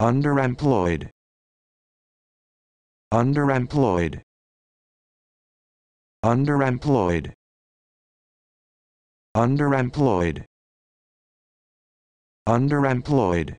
underemployed underemployed underemployed underemployed underemployed